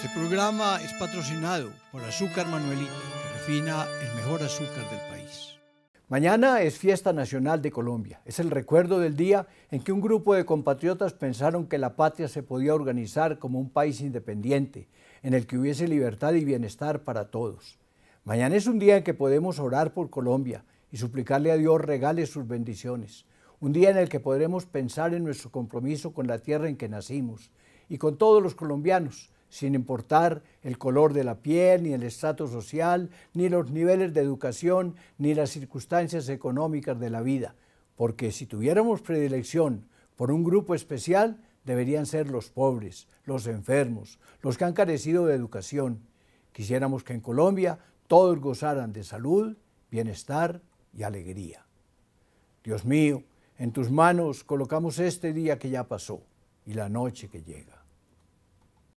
Este programa es patrocinado por Azúcar Manuelita, que refina el mejor azúcar del país. Mañana es fiesta nacional de Colombia. Es el recuerdo del día en que un grupo de compatriotas pensaron que la patria se podía organizar como un país independiente, en el que hubiese libertad y bienestar para todos. Mañana es un día en que podemos orar por Colombia y suplicarle a Dios regale sus bendiciones. Un día en el que podremos pensar en nuestro compromiso con la tierra en que nacimos y con todos los colombianos sin importar el color de la piel, ni el estrato social, ni los niveles de educación, ni las circunstancias económicas de la vida, porque si tuviéramos predilección por un grupo especial, deberían ser los pobres, los enfermos, los que han carecido de educación. Quisiéramos que en Colombia todos gozaran de salud, bienestar y alegría. Dios mío, en tus manos colocamos este día que ya pasó y la noche que llega.